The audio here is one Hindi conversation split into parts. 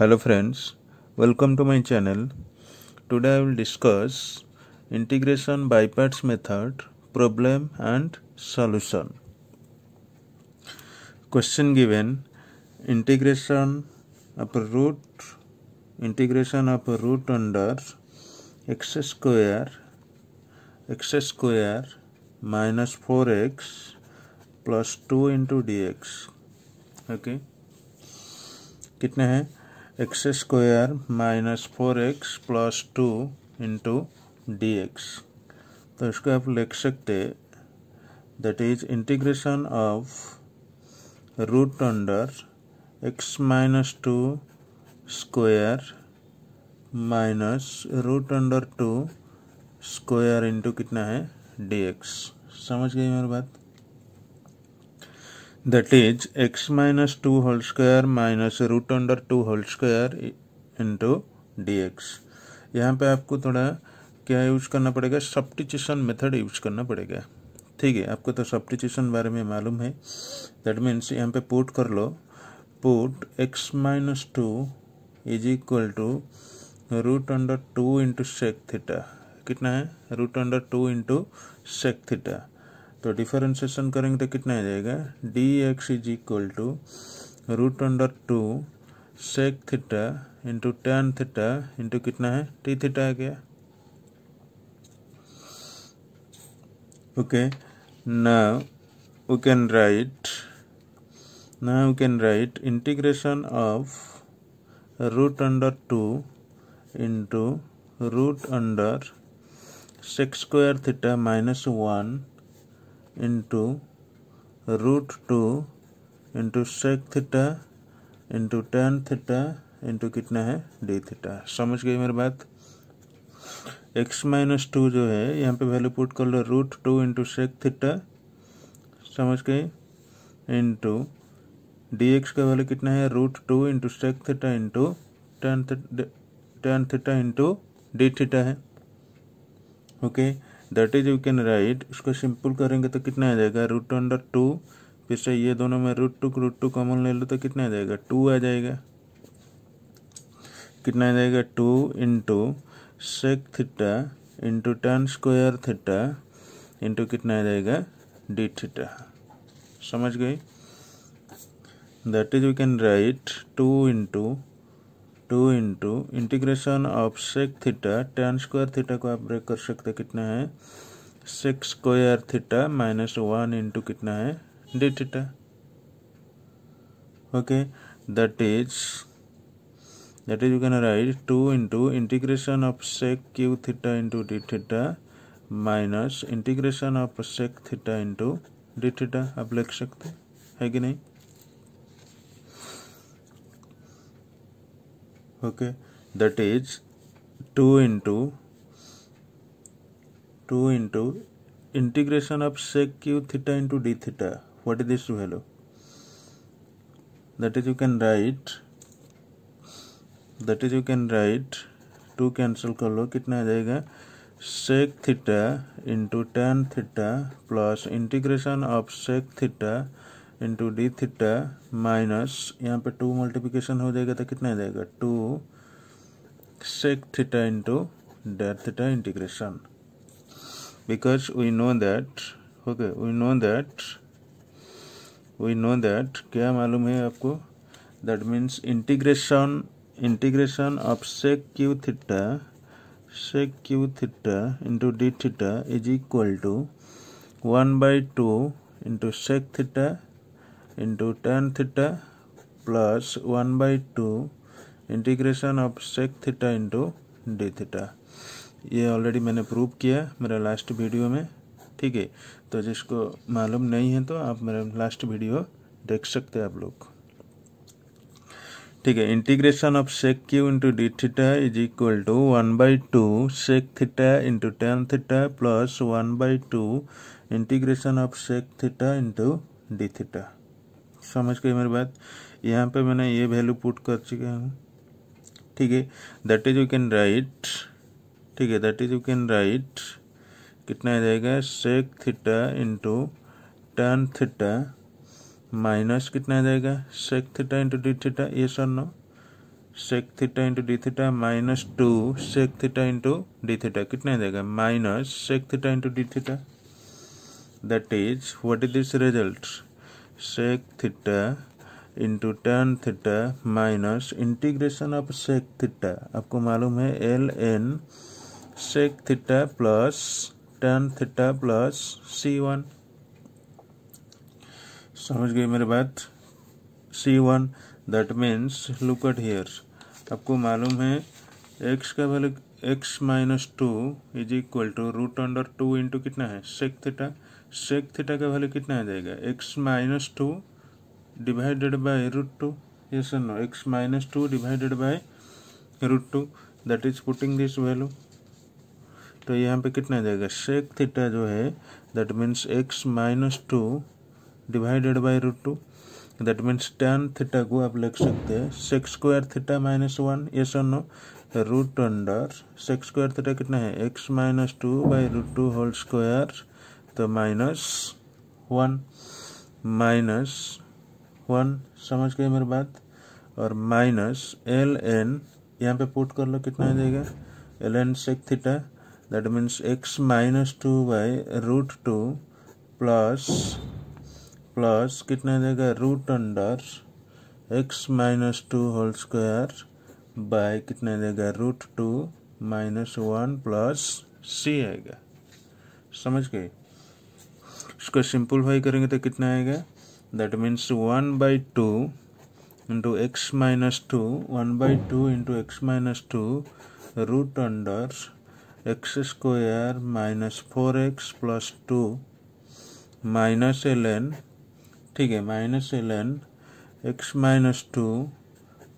Hello friends welcome to my channel today I will discuss integration by parts method problem and solution question given integration of root integration of root under x square x square minus four x plus two into D x okay कितने हैं x square minus four x plus two into D x तो इसको आप लिख सकते that is integration of root under x minus two square minus root under to square into कितना है डी एक्स समझ गई मेरी बात that is x minus 2 whole square minus root under 2 whole square into dx यहाँ पे आपको थोड़ा क्या यूज करना पड़ेगा सब्टिट्यूशन मेथड यूज करना पड़ेगा ठीक है आपको तो सब्टिट्यूशन बारे में मालूम है दैट मीन्स यहाँ पे पुट कर लो put x minus two is equal to root under two into sec theta कितना है root under two into sec theta तो डिफरेंशिएशन करेंगे तो कितना आ जाएगा D x is equal to root under two sec theta into tan theta into कितना है टी थीटा आ गया okay now we can write now we can write integration of root under two into root under sec square theta minus one into root two into sec theta into tan theta into कितना है डी थीटा समझ गई मेरी बात एक्स माइनस टू जो है यहाँ पे वैल्यू पुट कर लो root two into sec theta समझ गई इंटू डी एक्स का वैल्यू कितना है root two into sec theta into tan tan theta into D theta है okay okay. That is you can write इसको सिंपल करेंगे तो कितना आ जाएगा रूट अंडर टू फिर से ये दोनों में root two root two common ले लो तो कितना आ जाएगा टू आ जाएगा कितना आ जाएगा two into sec theta into tan square theta into कितना आ जाएगा डी थीटा समझ गई that is you can write two into two into integration of sec theta tan square theta को आप ब्रेक कर सकते कितना है sec square theta minus one into कितना है D theta okay that is that is you can write two into integration of sec cube theta into D theta minus integration of sec theta into D theta आप लिख सकते है कि नहीं okay that is two into two into integration of sec cube theta into D theta what is this value that is you can write that is you can write two cancel कर लो कितना आ जाएगा sec theta into tan theta plus integration of sec theta into D theta minus यहाँ पे टू मल्टीप्लिकेशन हो जाएगा तो कितना जाएगा two sec theta into D theta integration because we know that okay we know that we know that क्या मालूम है आपको that means integration integration of sec cube theta sec cube theta into D theta is equal to one by two into sec theta into tan theta plus one by two integration of sec theta into D theta ये ऑलरेडी मैंने प्रूव किया मेरा लास्ट वीडियो में ठीक है तो जिसको मालूम नहीं है तो आप मेरा लास्ट वीडियो देख सकते हैं आप लोग ठीक है integration of sec cube into D theta is equal to one by two sec theta into tan theta plus one by two integration of sec theta into D theta समझ गए मेरी बात यहाँ पे मैंने ये वैल्यू पुट कर चुका हूँ ठीक है that is you can write ठीक है that is you can write कितना आ जाएगा sec theta into tan theta minus कितना आ जाएगा sec theta into D theta yes or no sec theta into D theta minus two sec theta into D theta कितना आ जाएगा minus sec theta into D theta that is what is this result sec theta into tan theta minus integration of sec theta आपको मालूम है L N sec theta plus tan theta plus C one समझ गए मेरे बात C one that means look at here आपको मालूम है एक्स का value X minus two is equal to root under two into कितना है सेक थीटा सेक थीटा का वैल्यू कितना आ जाएगा x minus two divided by root two yes or no X minus two divided by root two that is putting this value तो यहाँ पे कितना आ जाएगा सेक थीटा जो है that means X minus two divided by root two that means tan theta को आप लिख सकते हैं sec square theta minus one yes or no root under sec square theta कितना है X minus two by root two whole square तो माइनस वन माइनस वन समझ गए मेरी बात और माइनस एल एन यहाँ पे पुट कर लो कितना देगा जाएगा L N sec theta that means X minus two by root two plus plus कितना देगा जाएगा root under x minus two whole square by कितना देगा जाएगा root two minus one plus C आएगा समझ गए इसको सिंपलीफाई करेंगे तो कितना आएगा that means one by two into X minus two one by two into X minus two root under x square minus four x plus two minus L N ठीक है minus L N X minus two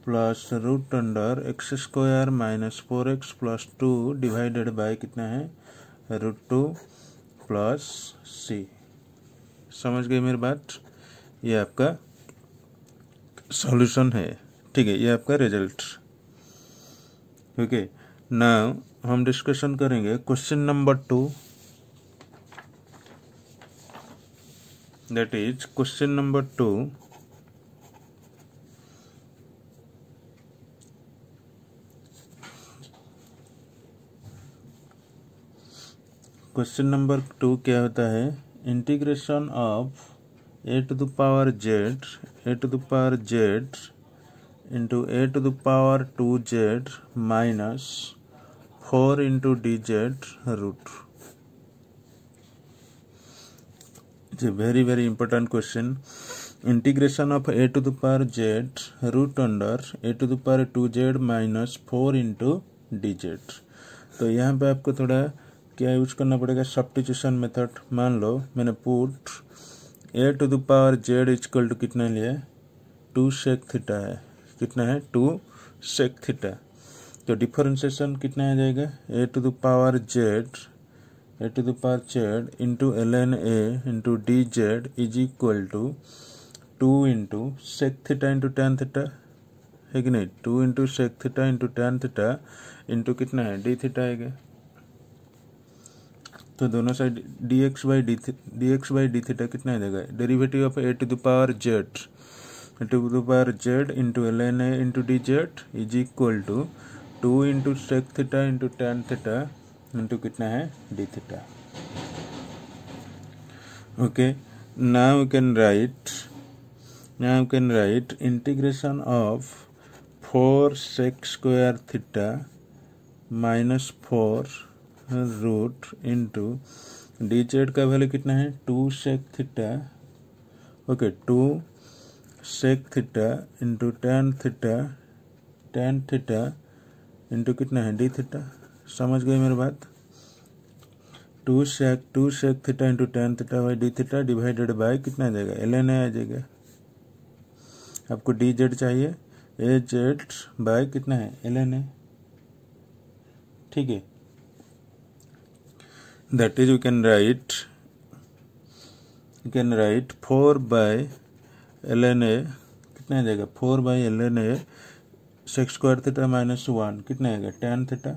plus root under x square minus four x plus two divided by कितना है रूट टू प्लस सी समझ गए मेरी बात ये आपका सॉल्यूशन है ठीक है ये आपका रिजल्ट ओके नाउ हम डिस्कशन करेंगे question number two that is question number two question number two क्या होता है integration of A to the power Z A to the power Z into A to the power two Z minus four into D Z root it's a very very important question integration of A to the power Z root under A to the power two Z minus four into D Z तो यहाँ पे आपको थोड़ा क्या यूज करना पड़ेगा सब्टिट्यूशन मेथड मान लो मैंने put A to the power Z is equal to कितना लिया टू सेक थीटा है कितना है टू सेक थीटा तो डिफरेंशिएशन कितना आ जाएगा A to the power Z A to the power Z into L N A into D Z is equal to two into sec theta into tan theta है कि नहीं two into sec theta into tan theta into कितना है डी थीटा आएगा तो दोनों side D X by D D X by D theta कितना देगा derivative of A to the power Z A to the power Z into L N A into D Z is equal to two into sec theta into tan theta into कितना है D theta okay now you can write now you can write integration of four sec square theta minus four root into D Z का वैल्यू कितना है two sec theta okay two sec theta into tan theta tan theta into कितना है डी थीटा समझ गए मेरे बात two sec two sec theta into tan theta by D theta divided by कितना आ जाएगा एल एन आ जाएगा आपको डी जेड चाहिए ए जेड बाय कितना है एल एन ए ठीक है that is you can write you can write 4 by ln a कितना आ जाएगा 4 by L N A sec square theta minus one कितना आएगा टेन थीटा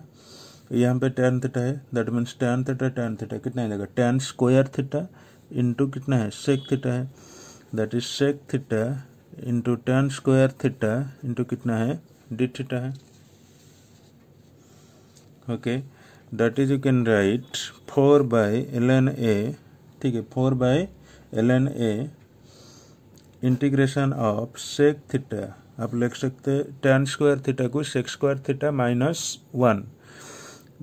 यहाँ पे टेन थीटा है that means tan theta tan theta कितना आ जाएगा टेन स्क्वायर थीटा इंटू कितना है सेक थीटा है that is sec theta into tan square theta into कितना है डी थीटा है okay okay. That is you can write four by L N A ठीक है four by L N A integration of sec theta आप लिख सकते हैं टेन स्क्वायर थीटा को sec square theta minus one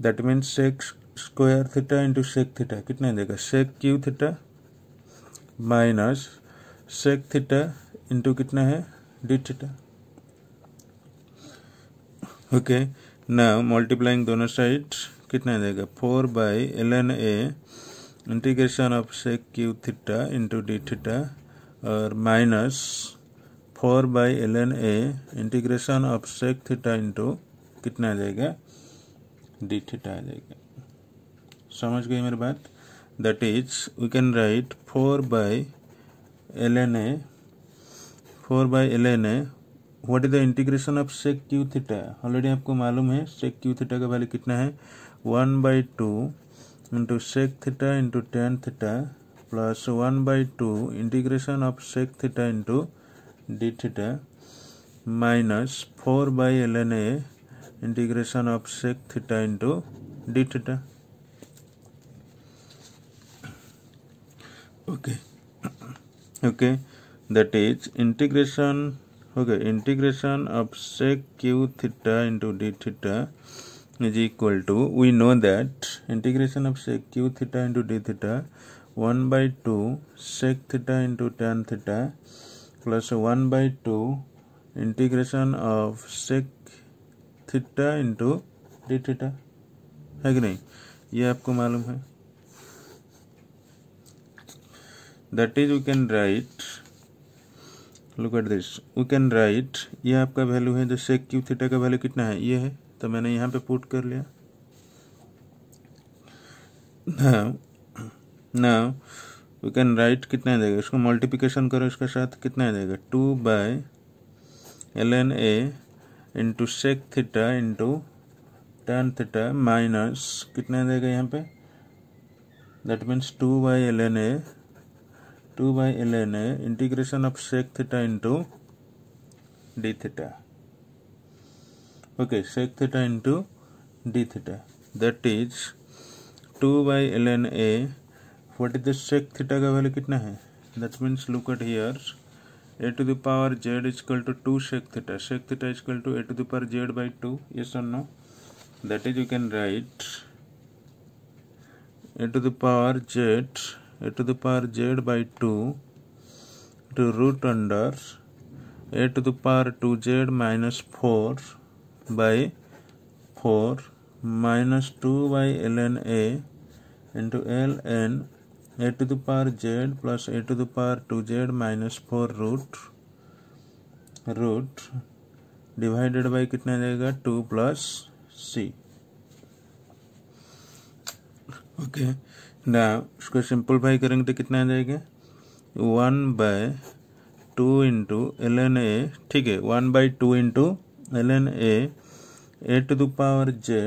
that means sec square theta into sec theta कितना देगा sec cube theta minus sec theta into कितना है D theta okay now multiplying दोनों साइड कितना देगा four by L N A integration of sec cube theta into D theta और minus four by L N A integration of sec theta into कितना आ जाएगा डी थीटा आ जाएगा समझ गई मेरी बात that is we can write four by L N A four by L N A what is the integration of sec cube theta already आपको मालूम है सेक क्यू थीटा का वैल्यू कितना है 1 by 2 into sec theta into tan theta plus 1 by 2 integration of sec theta into d theta minus 4 by ln a integration of sec theta into d theta okay okay that is integration okay integration of sec q theta into d theta is equal to we know that integration of sec q theta into d theta 1 by 2 sec theta into tan theta plus 1 by 2 integration of sec theta into d theta है कि नहीं ये आपको मालूम है that is we can write look at this we can write ये आपका वैल्यू है जो sec क्यू थीटा का वैल्यू कितना है ये है तो मैंने यहाँ पे पुट कर लिया now now we can write कितना आ जाएगा इसको मल्टीप्लिकेशन करो इसके साथ कितना आ जाएगा two by L N A into sec theta into tan theta minus कितना आ जाएगा यहाँ पे that means two by L N A two by L N A integration of sec theta into D theta okay sec theta into D theta that is two by L N A what is the sec theta का वैल्यू कितना है that means look at here A to the power Z is equal to two sec theta sec theta is equal to A to the power Z by two yes और no that is you can write A to the power Z A to the power Z by two two root under A to the power two Z minus four by 4 minus 2 by ln a into ln a to the power z plus a to the two Z minus four root root divided by कितना जाएगा टू प्लस सी ओके ना इसको सिंपलीफाई करेंगे तो कितना आ जाएगा one by two into L N A ठीक है one by two into L N a a to the power z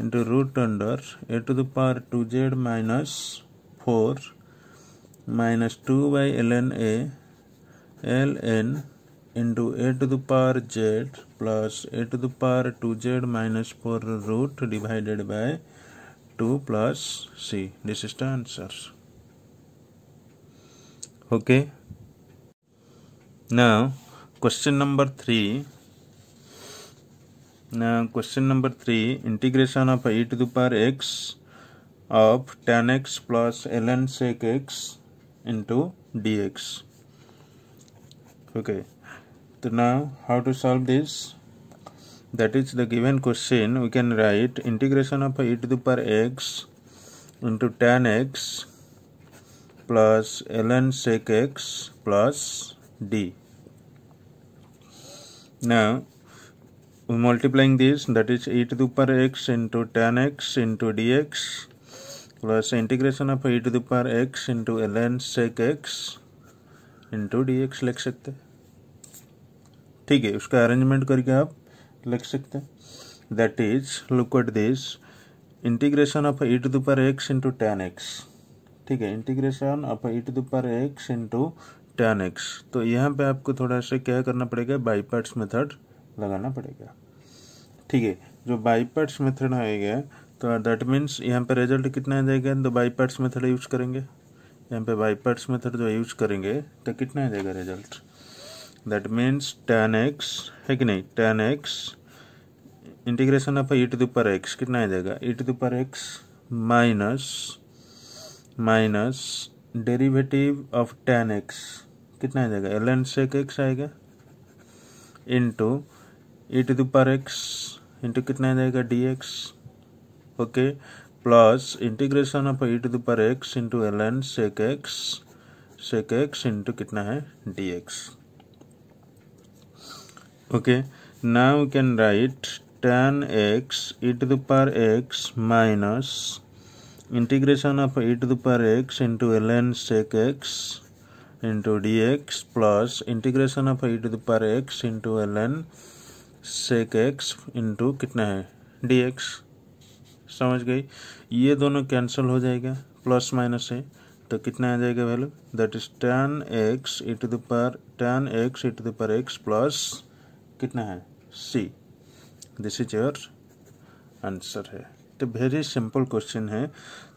into root under a to the power 2z minus 4 minus 2 by ln a ln into a to the power z plus a to the power 2z minus 4 root divided by 2 plus c. This is the answer. Okay. Now, question number 3 now, question number 3 integration of e to the power x of tan x plus ln sec x into dx. Okay, so now how to solve this? That is the given question. We can write integration of e to the power x into tan x plus ln sec x plus d. Now, multiplying this that is e the power x into tan x into d into dx integration of of e to x into x into sec x into D x लिख सकते ठीक है उसका अरेंजमेंट करके आप लिख सकते that is look at this integration of e to the x into tan x ठीक है integration of e to the x into tan x तो यहाँ पे आपको थोड़ा सा क्या करना पड़ेगा बाई पार्ट्स मेथड लगाना पड़ेगा ठीक है जो बाईपार्ट्स मेथड आएगा तो दैट मीन्स यहाँ पे रिजल्ट कितना आ जाएगा तो बाईपार्ट्स मेथड यूज करेंगे यहाँ पे बाईपार्ट्स मेथड जो यूज करेंगे तो कितना आ जाएगा result that means tan x है कि नहीं tan x integration of e to the power x कितना आ जाएगा e to the power x minus minus derivative of tan x कितना आ जाएगा एल एन सेक एक्स आएगा into e to the x into कितना जाएगा D x okay plus integration of A to the power x into L N sec x sec x into कितना है d x okay now can write tan x e to the x minus integration of e to the x into L N sec x into D x plus integration of e to the x into L N sec x into कितना है डी एक्स समझ गई ये दोनों कैंसिल हो जाएगा प्लस माइनस है तो कितना आ जाएगा value that is tan x e to the tan x e to the x plus कितना है c this is your answer है तो वेरी सिंपल क्वेश्चन है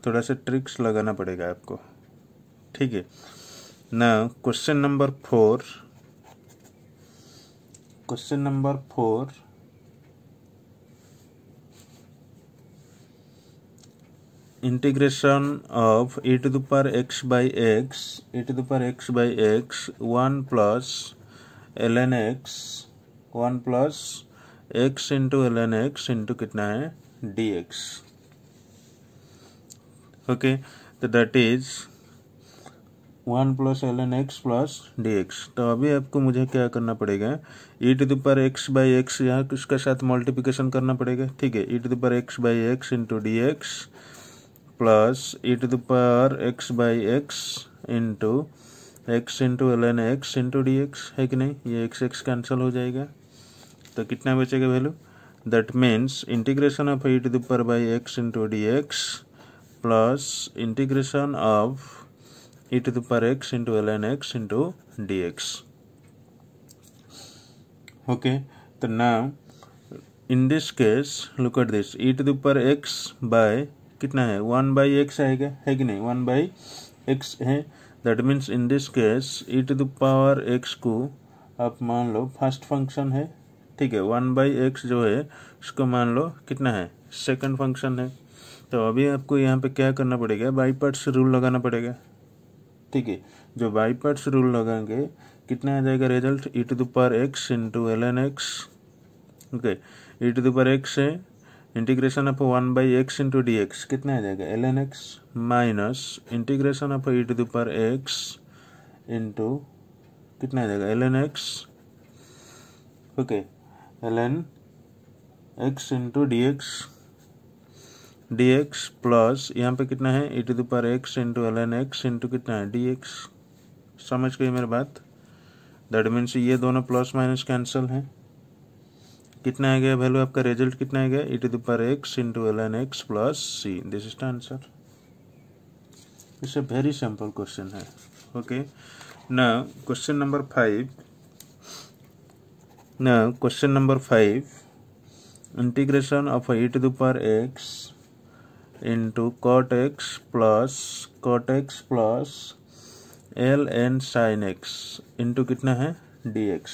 थोड़ा सा ट्रिक्स लगाना पड़ेगा आपको ठीक है ना question number four question number four integration of e to the power x by x e to the x by x one plus l N x one plus x into L N x into कितना है d x okay that is one plus l N x plus d x तो अभी आपको मुझे क्या करना पड़ेगा e to the power x by x यहाँ उसके साथ मल्टीप्लिकेशन करना पड़ेगा ठीक है e to the x by x into D x plus e to the power x by x into x into L N x into D x है कि नहीं ये एक्स एक्स कैंसिल हो जाएगा तो कितना बचेगा value that means integration of e to the power by x into D x plus integration of e to the power x into ln x into dx. Okay, so now in this case, look at this e to the power x by कितना है वन बाई एक्स आएगा है कि नहीं वन बाई एक्स है that means in this case e to the power x को आप मान लो फर्स्ट फंक्शन है ठीक है वन बाई एक्स जो है इसको मान लो कितना है सेकंड फंक्शन है तो अभी आपको यहाँ पे क्या करना पड़ेगा बाई पार्ट्स रूल लगाना पड़ेगा ठीक है जो बाई पार्ट्स रूल लगाएंगे कितना आ जाएगा result e to the x into L N x okay e to the x है integration of one by x into D x कितना आ जाएगा L N x minus integration of e to the x into कितना आ जाएगा L N x okay l N x into D x d x plus यहाँ पे कितना है e to the x into L N x into कितना है डी एक्स समझ गई मेरी बात दैट मीन्स ये दोनों प्लस माइनस कैंसिल हैं कितना आ गया वैल्यू आपका रिजल्ट कितना आ गया e to the x into L N x plus C this is the answer it's a very simple question है ओके ना क्वेश्चन नंबर फाइव ना question number five integration of e to the x into cot x plus cot x plus l n sine x into कितना है d x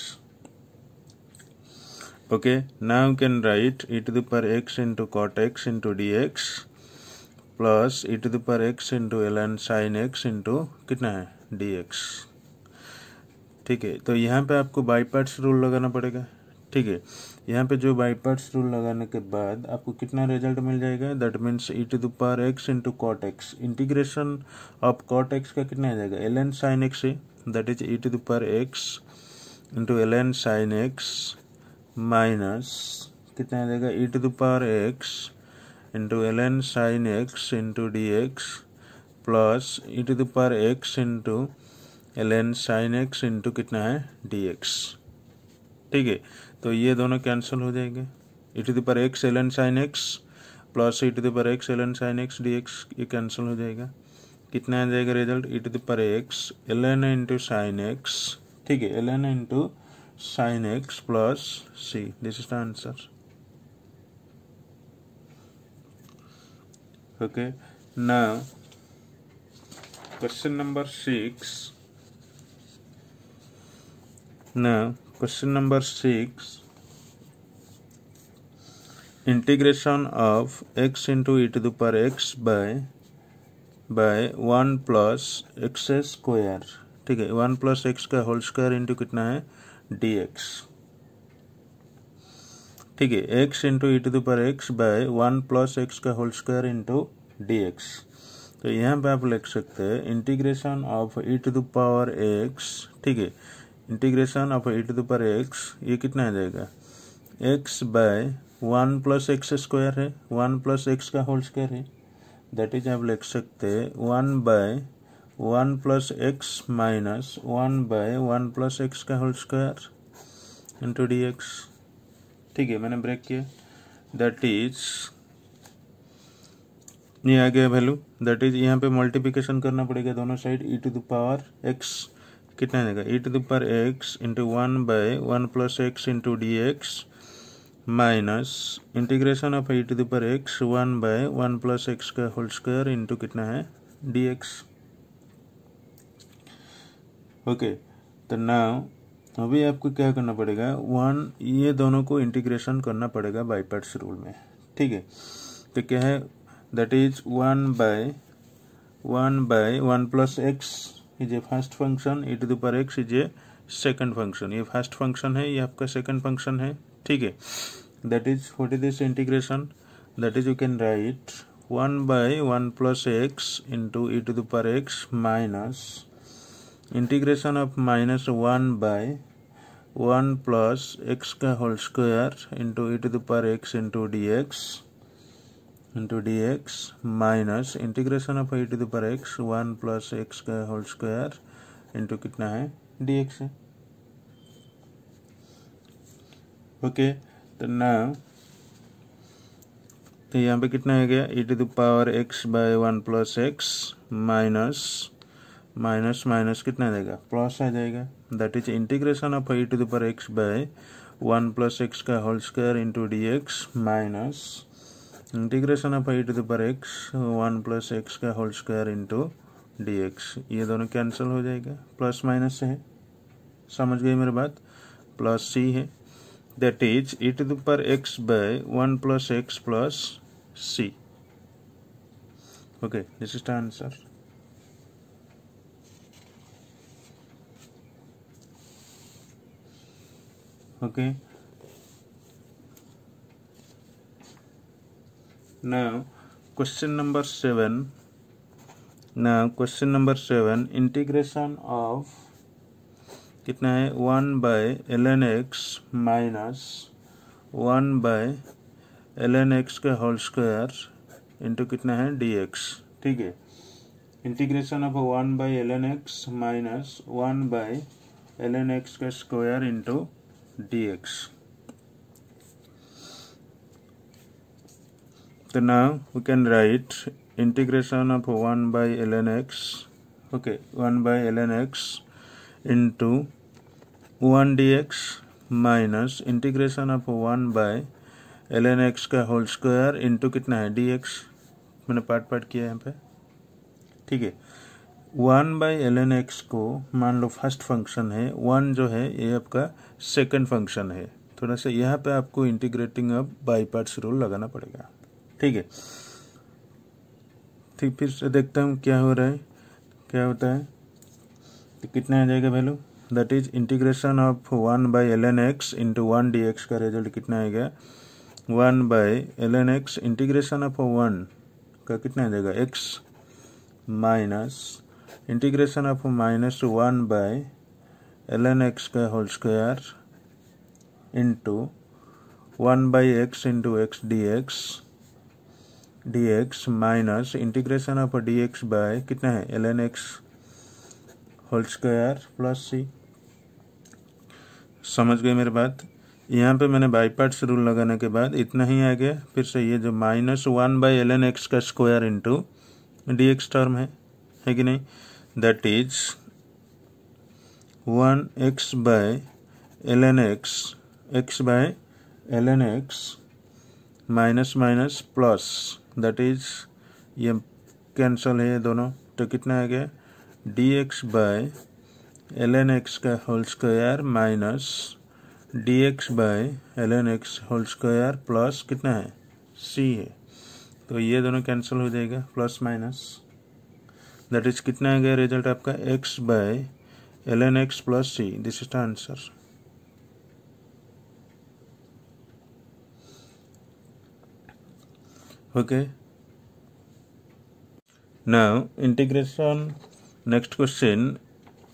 okay now can write e to the x into cot x into D x plus e to the x into L n sine x into कितना है डी एक्स ठीक है तो यहाँ पे आपको बाई पार्ट्स रूल लगाना पड़ेगा ठीक है यहाँ पे जो बाई पार्ट्स रूल लगाने के बाद आपको कितना रिजल्ट मिल जाएगा that means e to the x into cot x integration of cot x का कितना आ जाएगा L n sine x a that is e to the x into L n sine x minus कितना आ जाएगा e to the x into L n sine x into D x plus e to the x into L n sine x into कितना है डी एक्स ठीक है तो ये दोनों कैंसिल हो जाएंगे e to the power x L n sine x plus e to the power x L n sine x d x ये कैंसिल हो जाएगा कितना आ जाएगा result e to the power x L n into sine x ठीक है L n into sine x plus C this is the answer okay ना क्वेश्चन नंबर सिक्स ना question number six integration of x into e to the x bye by one plus x square ठीक है वन प्लस एक्स का होल स्क्वायर इंटू कितना है डी एक्स ठीक है x into e to the x by one plus x का whole square into D x तो यहाँ पे आप लिख सकते हैं integration of e to the power x ठीक है integration of A to the power x ये कितना आ जाएगा x by one plus x square है वन प्लस एक्स का होल स्क्वायर है दैट इज आप लिख सकते one by one plus x minus one by one plus x का whole square into D x ठीक है मैंने ब्रेक किया दैट इज ये आ गया वैल्यू दैट इज यहाँ पे मल्टीप्लिकेशन करना पड़ेगा दोनों side e to the power x कितना आ जाएगा e to the x into one by one plus x into D x minus integration of e to the x one by one plus x का होल स्क्वायर इंटू कितना है डी एक्स ओके तो ना अभी आपको क्या करना पड़ेगा वन ये दोनों को इंटीग्रेशन करना पड़ेगा बाई पार्ट्स रूल में ठीक है तो क्या है that is one by one by one plus x is a first function e to the x is a second function ये फर्स्ट फंक्शन है ये आपका सेकेंड फंक्शन है ठीक है that is what is this integration that is you can write one by one plus x into e to the x minus integration of minus one by one plus x का whole square into e to the x into D x d x minus integration of e to the power x one plus x का होल स्क्वायर इंटू कितना है डी एक्स है ओके तो ना तो यहाँ पे कितना आ गया e to the power x by one plus x minus minus minus कितना देगा प्लस आ जाएगा that is integration of e to the power x by one plus x का whole square into D x minus integration of e to the x one plus x का whole square into D x ये दोनों कैंसिल हो जाएगा प्लस माइनस है समझ गई मेरी बात प्लस सी है that is e to the x by one plus x plus c okay this is the answer okay now question number 7 now question number 7 integration of कितना है one by L N x minus one by L N x का होल स्क्वायर इंटू कितना है डी एक्स ठीक है integration of one by L N x minus one by L N x का square into D x then तो now we can write integration of 1 by ln x okay 1 by ln x into 1 dx minus integration of one by L N x का होल स्क्वायर इंटू कितना है डी एक्स मैंने पार्ट पार्ट किया यहाँ पे ठीक है one by L N x को मान लो फर्स्ट फंक्शन है वन जो है ये आपका सेकंड फंक्शन है थोड़ा सा यहाँ पे आपको इंटीग्रेटिंग अब बाई पार्ट्स रूल लगाना पड़ेगा ठीक है ठीक फिर से देखता हूँ क्या हो रहा है क्या होता है तो कितना आ जाएगा value that is integration of one by L N x into one d x का रिजल्ट कितना आएगा one by L N x integration of one का कितना आ जाएगा x minus integration of minus one by L N x का whole square into one by x into x d x d x minus integration of d x by कितना है L N x whole square plus c समझ गए मेरे बात यहाँ पे मैंने बाई पार्ट्स रूल लगाने के बाद इतना ही आ गया फिर से ये जो minus one by L N x का square into D X term है है कि नहीं that is one X by L N X X by L N x minus minus plus that is ये कैंसल है दोनों तो कितना आ गया D x by L N x का whole square minus D x by L N x whole square plus कितना है सी है तो ये दोनों कैंसिल हो जाएगा प्लस माइनस दैट इज कितना आ गया रिजल्ट आपका X by L N x plus C this is the answer okay now integration next question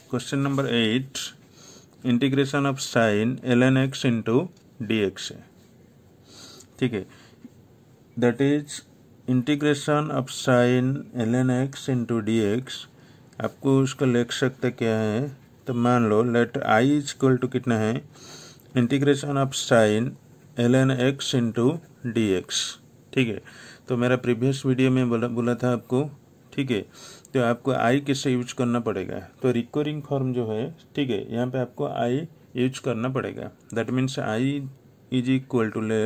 question number 8 तो integration of sine ln x into dx ठीक है that is integration of sine L N x into D X आपको उसको लिख सकते क्या है तो मान लो let I is equal to कितना है integration of sine L N x into D x ठीक है तो मेरा प्रीवियस वीडियो में बोला बोला था आपको ठीक है तो आपको आई किससे यूज करना पड़ेगा तो रिकरिंग फॉर्म जो है ठीक है यहाँ पे आपको आई यूज करना पड़ेगा that means I is equal to ले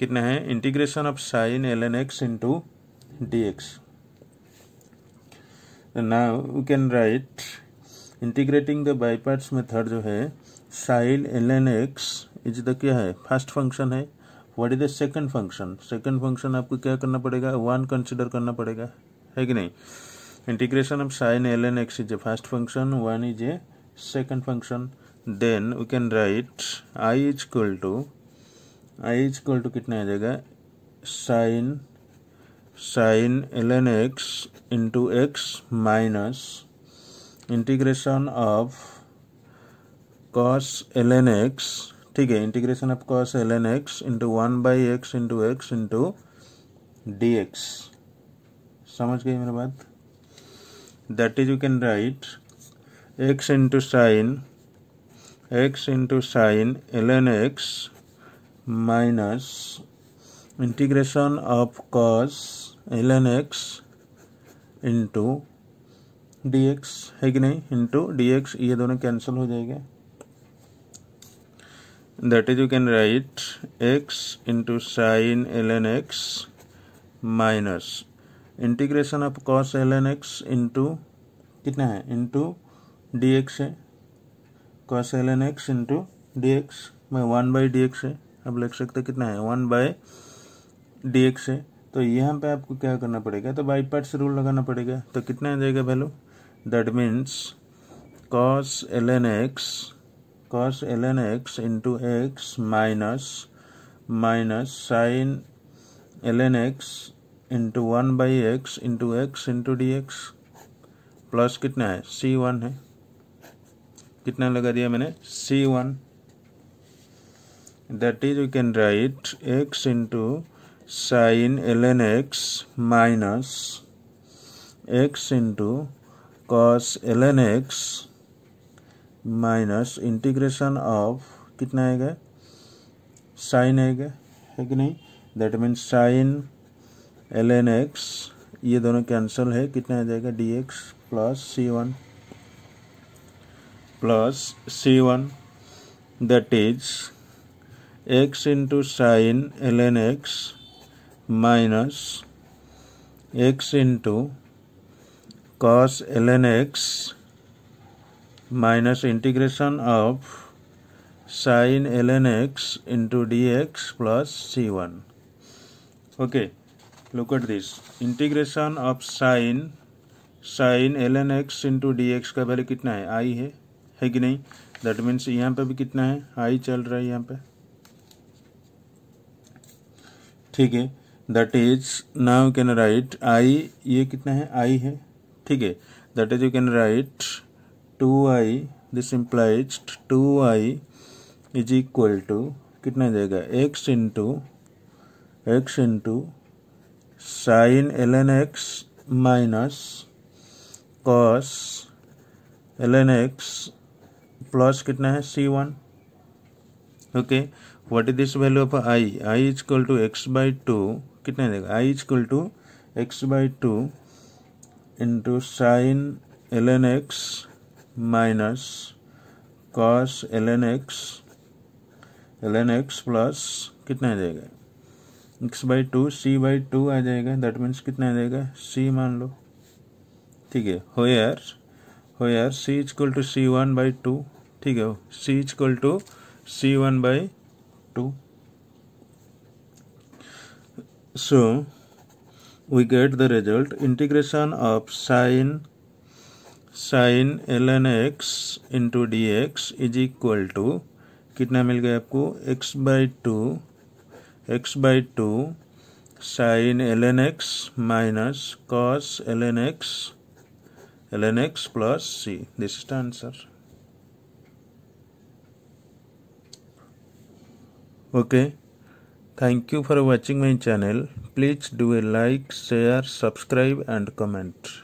कितना है integration of sine L N X to D X ना you can write integrating the by parts method जो है sine L N X is the क्या है फर्स्ट फंक्शन है what is the second function second function आपको क्या करना पड़ेगा वन कंसिडर करना पड़ेगा है कि नहीं integration of sine L N X is a first function one is a second function then we can write I is equal to I is equal to कितना आ जाएगा sine sine L N x into X minus integration of cos L N X ठीक है integration of cos L N x into one by x into x into D X समझ गई मेरे बात that is you can write X into sine x into sine L N x minus integration of cos L N x into D x है कि नहीं इंटू डी एक्स ये दोनों कैंसिल हो जाएगा that is you can write x into sine ln x minus integration of cos L N x into कितना है इंटू डी एक्स है cos L N x into D X में वन बाई डी एक्स है आप लिख सकते कितना है वन बाय डी एक्स है तो यहाँ पे आपको क्या करना पड़ेगा तो बाई पार्ट्स रूल लगाना पड़ेगा तो कितना आ जाएगा value that means cos L N X cos ln x into x minus minus sin ln X into one by x into x into D x plus कितना है सी वन है कितना लगा दिया मैंने C one that is you can write X into sine L N x minus X into cos L N x minus integration of कितना आएगा साइन आएगा है कि नहीं that means sine L N X ये दोनों कैंसिल है कितना आ जाएगा D x plus C one plus C one that is X into sine L N x minus X into cos L N x minus integration of sine L N x into D x plus C one okay look this integration of sine sine L N x into D x का वैल्यू कितना है आई है है कि नहीं दैट मीन्स यहाँ पे भी कितना है आई चल रहा है यहाँ पे ठीक है that is now can write I ये कितना है आई है ठीक है that is you can write 2i this implies 2i is equal to कितना जाएगा X into x into sine L N x minus cos L N x plus कितना है C one okay what is this value of I I is equal to X by two कितना जाएगा I is equal to X by two into sine L N x minus cos L N X L N x plus कितना आ जाएगा X by two C by two आ जाएगा दैट मीन्स कितना आ जाएगा सी मान लो ठीक है हो यार हो यार C is equal to C one by two ठीक है C is equal to C one by two so we get the result integration of sine sine L N x into D x is equal to कितना मिल गया आपको X by two X by two sine L N x minus cos L N X L N x plus C this is the answer okay thank you for watching my channel please do a like share subscribe and comment